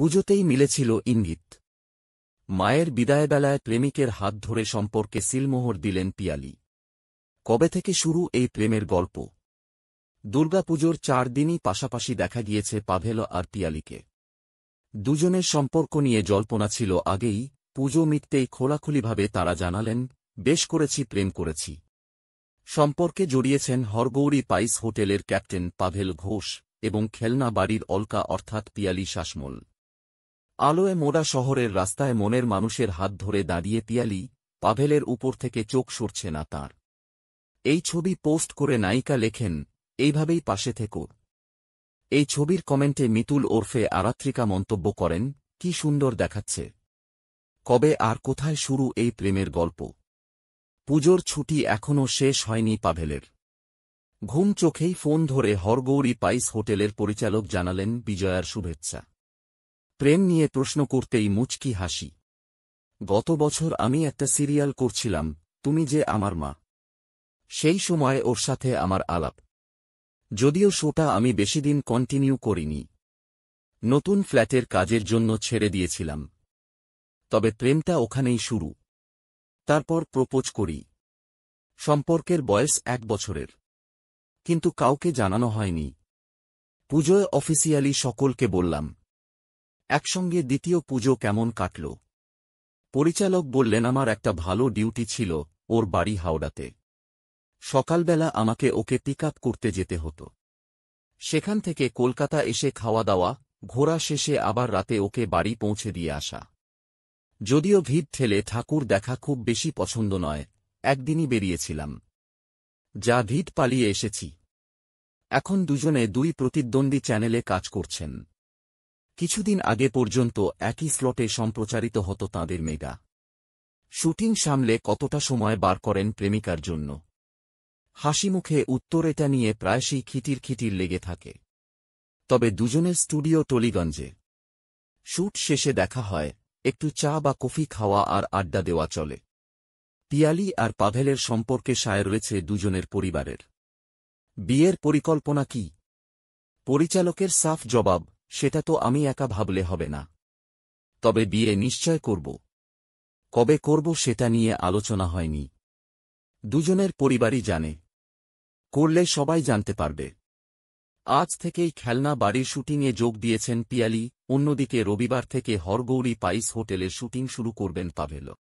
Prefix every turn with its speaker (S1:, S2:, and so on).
S1: পুজোতেই মিলেছিল ইঙ্গিত মায়ের বিদায়বেলায় প্রেমিকের হাত ধরে সম্পর্কে সিলমোহর দিলেন পিয়ালি কবে থেকে শুরু এই প্রেমের গল্প দুর্গাপুজোর চার দিনই পাশাপাশি দেখা গিয়েছে পাভেল আর পিয়ালিকে দুজনের সম্পর্ক নিয়ে জল্পনা ছিল আগেই পুজো মিটতেই খোলাখুলিভাবে তারা জানালেন বেশ করেছি প্রেম করেছি সম্পর্কে জড়িয়েছেন হরগৌরী পাইস হোটেলের ক্যাপ্টেন পাভেল ঘোষ এবং খেলনা বাড়ির অলকা অর্থাৎ পিয়ালি শাসমল আলোয় মোড়া শহরের রাস্তায় মনের মানুষের হাত ধরে দাঁড়িয়ে পিয়ালি পাভেলের উপর থেকে চোখ সরছে না তার এই ছবি পোস্ট করে নায়িকা লেখেন এইভাবেই পাশে থেকো এই ছবির কমেন্টে মিতুল ওরফে আরাত্রিকা মন্তব্য করেন কি সুন্দর দেখাচ্ছে কবে আর কোথায় শুরু এই প্রেমের গল্প পুজোর ছুটি এখনও শেষ হয়নি পাভেলের ঘুম চোখেই ফোন ধরে হরগৌরী পাইস হোটেলের পরিচালক জানালেন বিজয়ার শুভেচ্ছা প্রেম নিয়ে প্রশ্ন করতেই মুচকি হাসি গত বছর আমি একটা সিরিয়াল করছিলাম তুমি যে আমার মা সেই সময় ওর সাথে আমার আলাপ যদিও শোটা আমি বেশিদিন কন্টিনিউ করিনি নতুন ফ্ল্যাটের কাজের জন্য ছেড়ে দিয়েছিলাম তবে প্রেমটা ওখানেই শুরু তারপর প্রপোজ করি সম্পর্কের বয়স এক বছরের কিন্তু কাউকে জানানো হয়নি পুজোয় অফিসিয়ালি সকলকে বললাম একসঙ্গে দ্বিতীয় পুজো কেমন কাটল পরিচালক বললেন আমার একটা ভালো ডিউটি ছিল ওর বাড়ি হাওড়াতে সকালবেলা আমাকে ওকে পিক করতে যেতে হতো সেখান থেকে কলকাতা এসে খাওয়া দাওয়া ঘোরা শেষে আবার রাতে ওকে বাড়ি পৌঁছে দিয়ে আসা যদিও ভিড় ঠেলে ঠাকুর দেখা খুব বেশি পছন্দ নয় একদিনই বেরিয়েছিলাম যা ভিড় পালিয়ে এসেছি এখন দুজনে দুই প্রতিদ্বন্দ্বী চ্যানেলে কাজ করছেন কিছুদিন আগে পর্যন্ত একই স্লটে সম্প্রচারিত হতো তাঁদের মেগা শুটিং সামলে কতটা সময় বার করেন প্রেমিকার জন্য হাসিমুখে উত্তর এটা নিয়ে প্রায়শই খিটির খিটির লেগে থাকে তবে দুজনের স্টুডিও টলিগঞ্জে শ্যুট শেষে দেখা হয় একটু চা বা কফি খাওয়া আর আড্ডা দেওয়া চলে পিয়ালি আর পাভেলের সম্পর্কে সায় রয়েছে দুজনের পরিবারের বিয়ের পরিকল্পনা কি পরিচালকের সাফ জবাব সেটা তো আমি একা ভাবলে হবে না তবে বিয়ে নিশ্চয় করব কবে করব সেটা নিয়ে আলোচনা হয়নি দুজনের পরিবারই জানে করলে সবাই জানতে পারবে আজ থেকেই খেলনা বাড়ির শুটিংয়ে যোগ দিয়েছেন পিয়ালি অন্যদিকে রবিবার থেকে হরগৌরী পাইস হোটেলে শুটিং শুরু করবেন পাভেল